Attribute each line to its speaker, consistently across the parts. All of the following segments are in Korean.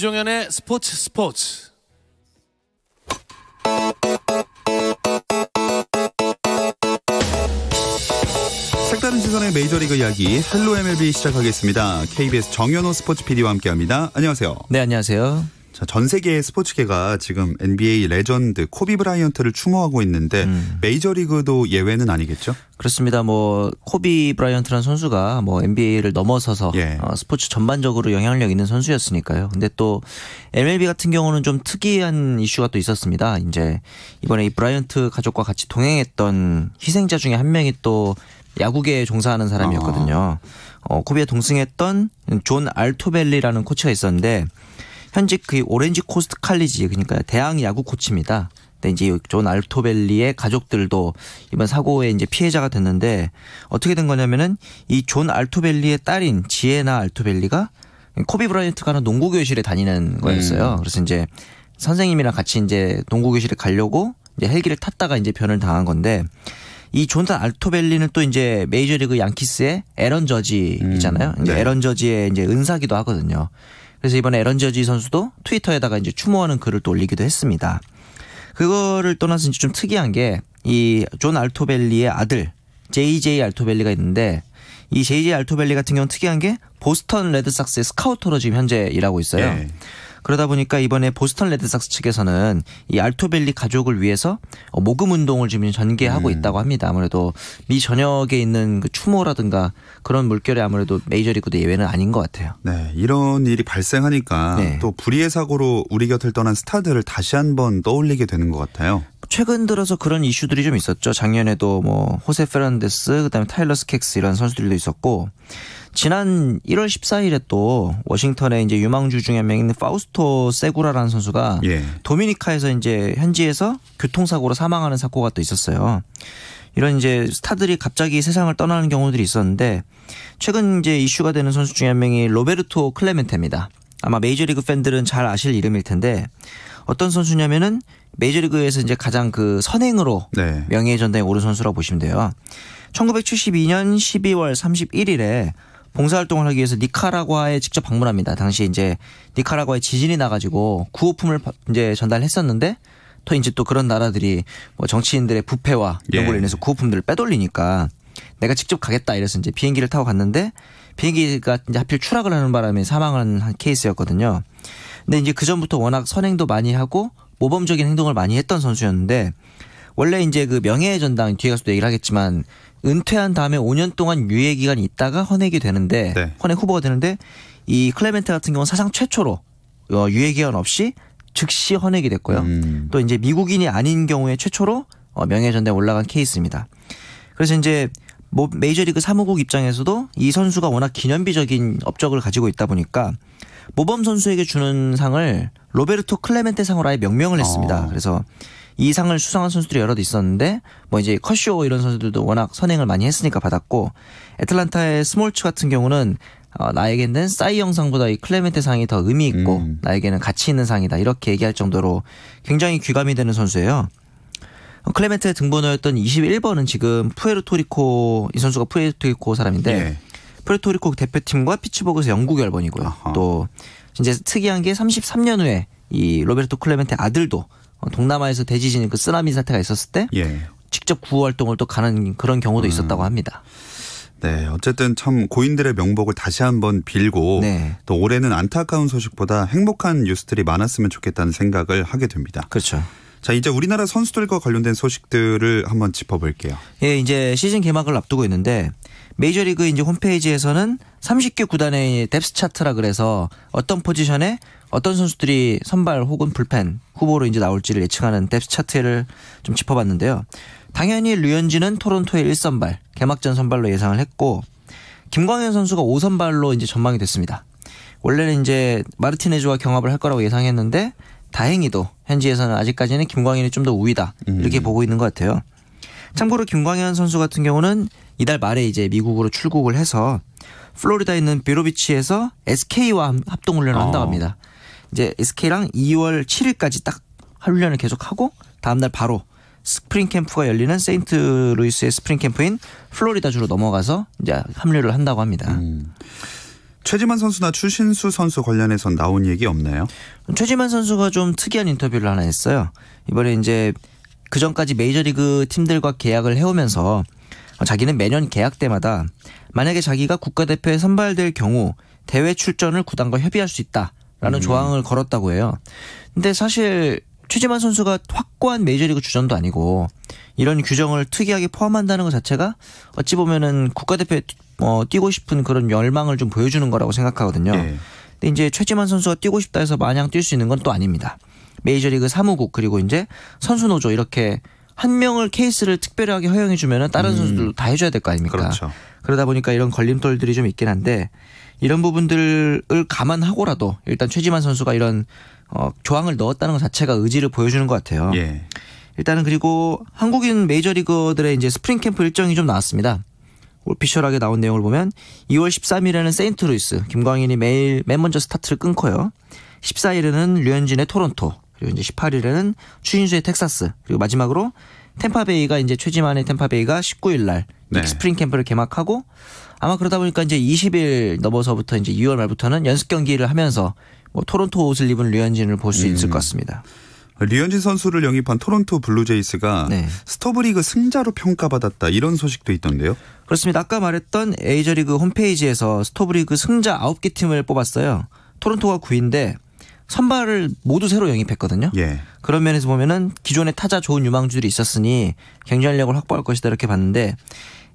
Speaker 1: 김종현의 스포츠 스포츠.
Speaker 2: 색다른 시선의 메이저리그 이야기 헬로 MLB 시작하겠습니다. KBS 정현호 스포츠 PD와 함께합니다. 안녕하세요. 네, 안녕하세요. 자, 전 세계의 스포츠계가 지금 NBA 레전드 코비 브라이언트를 추모하고 있는데 음. 메이저리그도 예외는 아니겠죠? 그렇습니다. 뭐 코비 브라이언트라는 선수가 뭐 NBA를 넘어서서 예. 어, 스포츠 전반적으로 영향력 있는
Speaker 1: 선수였으니까요. 근데 또 MLB 같은 경우는 좀 특이한 이슈가 또 있었습니다. 이제 이번에 이 브라이언트 가족과 같이 동행했던 희생자 중에 한 명이 또 야구계에 종사하는 사람이었거든요. 아. 어, 코비에 동승했던 존 알토벨리라는 코치가 있었는데 현직 그 오렌지 코스트 칼리지 그러니까 대항 야구 코치입니다. 근데 이제 존 알토벨리의 가족들도 이번 사고에 이제 피해자가 됐는데 어떻게 된 거냐면은 이 존 알토벨리의 딸인 지에나 알토벨리가 코비 브라이언트가 하는 농구 교실에 다니는 거였어요. 음. 그래서 이제 선생님이랑 같이 이제 농구 교실에 가려고 이제 헬기를 탔다가 이제 변을 당한 건데 이 존슨 알토벨리는 또 이제 메이저리그 양키스의 에런 저지 있잖아요. 음, 네. 제 에런 저지의 이제 은사기도 하거든요. 그래서 이번에 에런 저지 선수도 트위터에다가 이제 추모하는 글을 또 올리기도 했습니다. 그거를 떠나서 이제 좀 특이한 게 이 존 알토벨리의 아들 JJ 알토벨리가 있는데 이 JJ 알토벨리 같은 경우는 특이한 게 보스턴 레드삭스의 스카우터로 지금 현재 일하고 있어요. 네. 그러다 보니까 이번에 보스턴 레드삭스 측에서는 이 알토벨리 가족을 위해서 모금 운동을 지금 전개하고 음. 있다고 합니다. 아무래도 미 전역에 있는 그 추모라든가 그런 물결이 아무래도 메이저리그도 예외는 아닌 것 같아요. 네, 이런 일이
Speaker 2: 발생하니까 네. 또 불의의 사고로 우리 곁을 떠난 스타들을 다시 한번 떠올리게 되는 것 같아요. 최근 들어서 그런 이슈들이 좀 있었죠. 작년에도 뭐 호세 페란데스, 그다음에 타일러
Speaker 1: 스캑스 이런 선수들도 있었고 지난 1월 14일에 또워싱턴에 이제 유망주 중에 한 명인 파우스토 세구라라는 선수가 예. 도미니카에서 이제 현지에서 교통사고로 사망하는 사고가 또 있었어요. 이런 이제 스타들이 갑자기 세상을 떠나는 경우들이 있었는데 최근 이제 이슈가 되는 선수 중에 한 명이 로베르토 클레멘테입니다. 아마 메이저리그 팬들은 잘 아실 이름일 텐데 어떤 선수냐면은 메이저리그에서 이제 가장 그 선행으로 네. 명예의 전당에 오른 선수라고 보시면 돼요. 1972년 12월 31일에 봉사활동을 하기 위해서 니카라과에 직접 방문합니다. 당시 이제 니카라과에 지진이 나가지고 구호품을 이제 전달했었는데 또 이제 또 그런 나라들이 뭐 정치인들의 부패와 이런 예. 걸로 인해서 구호품들을 빼돌리니까 내가 직접 가겠다 이래서 이제 비행기를 타고 갔는데 비행기가 이제 하필 추락을 하는 바람에 사망한 케이스였거든요. 근데 이제 그 전부터 워낙 선행도 많이 하고 모범적인 행동을 많이 했던 선수였는데 원래 이제 그 명예의 전당 뒤에 가서도 얘기를 하겠지만 은퇴한 다음에 5년 동안 유예 기간이 있다가 헌액이 되는데 네. 헌액 후보가 되는데 이 클레멘트 같은 경우는 사상 최초로 어, 유예 기간 없이 즉시 헌액이 됐고요. 음. 또 이제 미국인이 아닌 경우에 최초로 어, 명예 의 전당에 올라간 케이스입니다. 그래서 이제 뭐 메이저리그 사무국 입장에서도 이 선수가 워낙 기념비적인 업적을 가지고 있다 보니까 모범 선수에게 주는 상을 로베르토 클레멘테 상으로 아예 명명을 했습니다. 어. 그래서 이 상을 수상한 선수들이 여러 있었는데 뭐 이제 커쇼 이런 선수들도 워낙 선행을 많이 했으니까 받았고 애틀란타의 스몰츠 같은 경우는 어, 나에게는 싸이 영상보다 이 클레멘테 상이 더 의미 있고 음. 나에게는 가치 있는 상이다 이렇게 얘기할 정도로 굉장히 귀감이 되는 선수예요. 어, 클레멘테 등번호였던 21번은 지금 푸에르토리코 이 선수가 푸에르토리코 사람인데 예. 프레토리코 대표팀과 피츠버그에서 영구 결번이고요. 아하. 또 이제 특이한 게 33년 후에 이 로베르토 클레멘테 아들도 동남아에서 대지진
Speaker 2: 그 쓰나미 사태가 있었을 때 예. 직접 구호 활동을 또 가는 그런 경우도 음. 있었다고 합니다. 네, 어쨌든 참 고인들의 명복을 다시 한번 빌고 네. 또 올해는 안타까운 소식보다 행복한 뉴스들이 많았으면 좋겠다는 생각을 하게 됩니다. 그렇죠. 자, 이제 우리나라 선수들과 관련된 소식들을 한번 짚어볼게요. 예, 이제 시즌 개막을 앞두고 있는데
Speaker 1: 메이저리그 이제 홈페이지에서는 30개 구단의 뎁스 차트라 그래서 어떤 포지션에 어떤 선수들이 선발 혹은 불펜 후보로 이제 나올지를 예측하는 뎁스 차트를 좀 짚어봤는데요. 당연히 류현진은 토론토의 1선발, 개막전 선발로 예상을 했고 김광현 선수가 5선발로 이제 전망이 됐습니다. 원래는 이제 마르티네즈와 경합을 할 거라고 예상했는데 다행히도 현지에서는 아직까지는 김광현이 좀 더 우위다 이렇게 음. 보고 있는 것 같아요. 참고로 김광현 선수 같은 경우는 이달 말에 이제 미국으로 출국을 해서 플로리다에 있는 비로비치에서 SK와 합동 훈련을 한다고 아. 합니다. 이제 SK랑 2월 7일까지 딱 훈련을 계속하고 다음날 바로 스프링 캠프가 열리는 세인트 루이스의 스프링 캠프인 플로리다주로 넘어가서
Speaker 2: 이제 합류를 한다고 합니다. 음. 최지만 선수나 추신수 선수 관련해서 나온 얘기 없나요? 최지만 선수가 좀 특이한 인터뷰를 하나 했어요. 이번에 이제
Speaker 1: 그 전까지 메이저리그 팀들과 계약을 해오면서 어, 자기는 매년 계약 때마다 만약에 자기가 국가대표에 선발될 경우 대회 출전을 구단과 협의할 수 있다라는 음. 조항을 걸었다고 해요. 근데 사실 최지만 선수가 확고한 메이저리그 주전도 아니고 이런 규정을 특이하게 포함한다는 것 자체가 어찌 보면은 국가대표에 어, 뛰고 싶은 그런 열망을 좀 보여주는 거라고 생각하거든요. 예. 근데 이제 최지만 선수가 뛰고 싶다 해서 마냥 뛸 수 있는 건 또 아닙니다. 메이저리그 사무국 그리고 이제 선수노조 이렇게 한 명을 케이스를 특별하게 허용해 주면은 다른 음. 선수들도 다 해줘야 될 거 아닙니까? 그렇죠. 그러다 보니까 이런 걸림돌들이 좀 있긴 한데 이런 부분들을 감안하고라도 일단 최지만 선수가 이런 어, 조항을 넣었다는 것 자체가 의지를 보여주는 것 같아요. 예. 일단은 그리고 한국인 메이저리그들의 이제 스프링 캠프 일정이 좀 나왔습니다. 오피셜하게 나온 내용을 보면 2월 13일에는 세인트루이스 김광인이 매일 맨 먼저 스타트를 끊고요. 14일에는 류현진의 토론토, 그리고 이제 18일에는 추신수의 텍사스 그리고 마지막으로 템파베이가 이제 최지만의 템파베이가 19일 날 네. 스프링 캠프를 개막하고 아마 그러다 보니까 이제 20일 넘어서부터 이제 2월 말부터는 연습 경기를 하면서
Speaker 2: 뭐 토론토 옷을 입은 류현진을 볼수 음. 있을 것 같습니다. 류현진 선수를 영입한 토론토 블루제이스가 네. 스토브리그 승자로 평가받았다 이런 소식도 있던데요. 그렇습니다. 아까 말했던 에이저리그 홈페이지에서 스토브리그 승자 9개 팀을 뽑았어요. 토론토가
Speaker 1: 9위인데 선발을 모두 새로 영입했거든요. 예. 그런 면에서 보면은 기존에 타자 좋은 유망주들이 있었으니 경쟁력을 확보할 것이다 이렇게 봤는데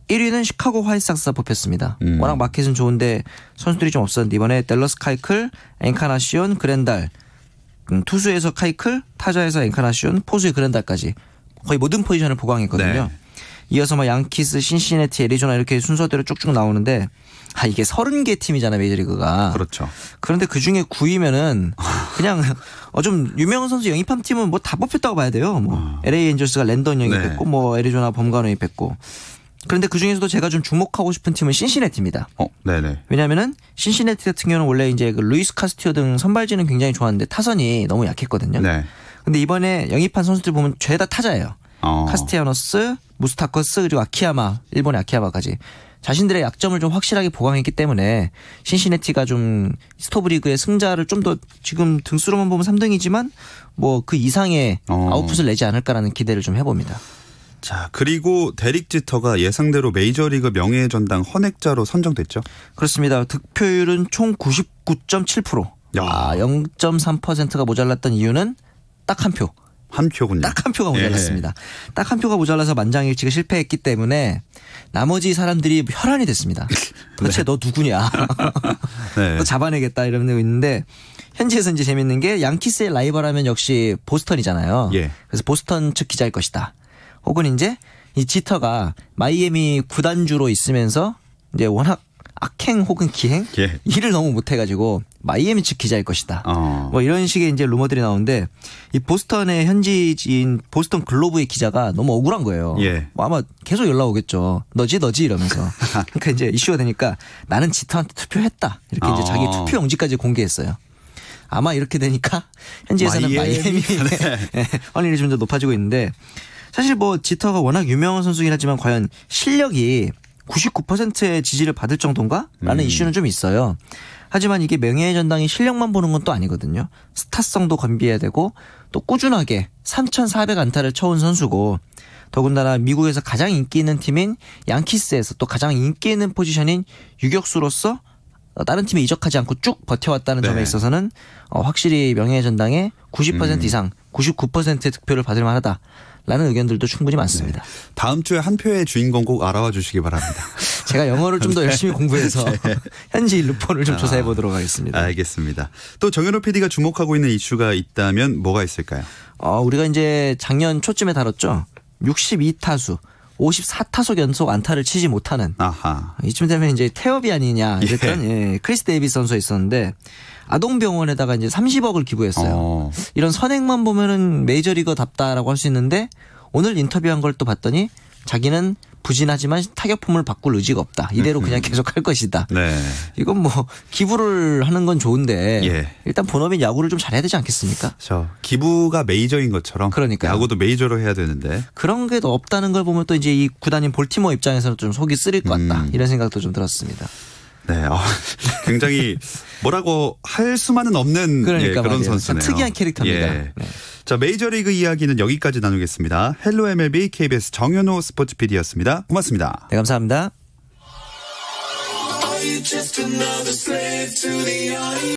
Speaker 1: 1위는 시카고 화이삭스가 뽑혔습니다. 음. 워낙 마켓은 좋은데 선수들이 좀 없었는데 이번에 델러스 카이클, 엔카나시온, 그랜달 음, 투수에서 카이클, 타자에서 엔카나시온, 포수의 그랜달까지 거의 모든 포지션을 보강했거든요. 네. 이어서 막 뭐 양키스, 신시네티 애리조나 이렇게 순서대로 쭉쭉 나오는데 아 이게 30개 팀이잖아 메이저리그가. 그렇죠. 그런데 그 중에 9위면은 그냥 어, 좀 유명한 선수 영입한 팀은 뭐 다 뽑혔다고 봐야 돼요. 뭐 어. LA 엔젤스가 랜던 영입했고 네. 뭐 애리조나 범가노 영입했고 그런데 그 중에서도 제가 좀 주목하고 싶은 팀은 신시네티입니다 어, 네네. 왜냐하면은 신시네티 같은 경우는 원래 이제 그 루이스 카스티어등 선발진은 굉장히 좋았는데 타선이 너무 약했거든요. 네. 근데 이번에 영입한 선수들 보면 죄다 타자예요. 어. 카스티아노스, 무스타커스 그리고 아키야마 일본의 아키야마까지 자신들의 약점을 좀 확실하게 보강했기 때문에 신시내티가 좀 스토브리그의 승자를 좀 더 지금 등수로만 보면 3등이지만 뭐 그 이상의 어. 아웃풋을 내지 않을까라는
Speaker 2: 기대를 좀 해봅니다. 자, 그리고 데릭 지터가 예상대로 메이저리그 명예 전당 헌액자로 선정됐죠? 그렇습니다. 득표율은 총 99.7%. 야.
Speaker 1: 아, 0.3%가 모자랐던 이유는 딱 한 표. 한 표군요. 딱 한 표가 모자랐습니다. 예. 예. 딱한 표가 모자라서 만장일치가 실패했기 때문에 나머지 사람들이 혈안이 됐습니다. 도대체 네. 너 누구냐? 네. 너 잡아내겠다 이러는 거 있는데 현지에서 이제 재밌는 게 양키스의 라이벌하면 역시 보스턴이잖아요. 예. 그래서 보스턴 측 기자일 것이다. 혹은 이제 이 지터가 마이애미 구단주로 있으면서 이제 워낙 악행 혹은 기행 예. 일을 너무 못해가지고 마이애미 측 기자일 것이다. 어. 뭐 이런 식의 이제 루머들이 나오는데 이 보스턴의 현지인 보스턴 글로브의 기자가 너무 억울한 거예요. 예. 뭐 아마 계속 연락 오겠죠. 너지 너지 이러면서. 그러니까 이제 이슈가 되니까 나는 지터한테 투표했다. 이렇게 이제 어. 자기 투표 용지까지 공개했어요. 아마 이렇게 되니까 현지에서는 마이애미 환율이 네. 네. 점점 높아지고 있는데 사실 뭐 지터가 워낙 유명한 선수긴 하지만 과연 실력이 99%의 지지를 받을 정도인가라는 음. 이슈는 좀 있어요. 하지만 이게 명예의 전당이 실력만 보는 건 또 아니거든요. 스타성도 건비해야 되고 또 꾸준하게 3,400 안타를 쳐온 선수고 더군다나 미국에서 가장 인기 있는 팀인 양키스에서 또 가장 인기 있는 포지션인 유격수로서 어, 다른 팀에 이적하지 않고 쭉 버텨왔다는 네. 점에 있어서는 어, 확실히 명예의 전당에 90% 음. 이상 99%의 득표를 받을 만하다. 라는 의견들도 충분히 네.
Speaker 2: 많습니다. 네. 다음 주에 한 표의 주인공 꼭 알아와 주시기 바랍니다. 제가 영어를 좀더 네. 열심히 공부해서 네. 현지 루폰을좀 아, 조사해 보도록 하겠습니다. 알겠습니다. 또 정현호 PD가 주목하고 있는 이슈가 있다면 뭐가 있을까요? 어, 우리가 이제 작년 초쯤에 다뤘죠. 62타수 54타석 연속 안타를 치지 못하는 아하.
Speaker 1: 이쯤 되면 이제 태업이 아니냐 이랬던 예. 예, 크리스 데이비 선수가 있었는데 아동병원에다가 이제 30억을 기부했어요. 어. 이런 선행만 보면은 메이저리거답다라고 할 수 있는데 오늘 인터뷰한 걸 또 봤더니 자기는 부진하지만 타격품을 바꿀 의지가 없다. 이대로 그냥 음. 계속 할 것이다. 네. 이건 뭐 기부를 하는 건 좋은데 예. 일단 본업인 야구를 좀 잘해야 되지 않겠습니까? 그
Speaker 2: 기부가 메이저인 것처럼 그러니까 야구도 메이저로 해야 되는데
Speaker 1: 그런 게 없다는 걸 보면 또 이제 이 구단인 볼티모 입장에서는 좀 속이 쓰릴 것 같다. 음. 이런
Speaker 2: 생각도 좀 들었습니다. 네, 어, 굉장히 뭐라고 할 수만은 없는 예, 그러니까 예, 그런 선수네요. 특이한 캐릭터입니다. 예. 네. 자, 메이저리그 이야기는 여기까지 나누겠습니다. 헬로 MLB KBS 정현호 스포츠 PD였습니다. 고맙습니다. 네, 감사합니다.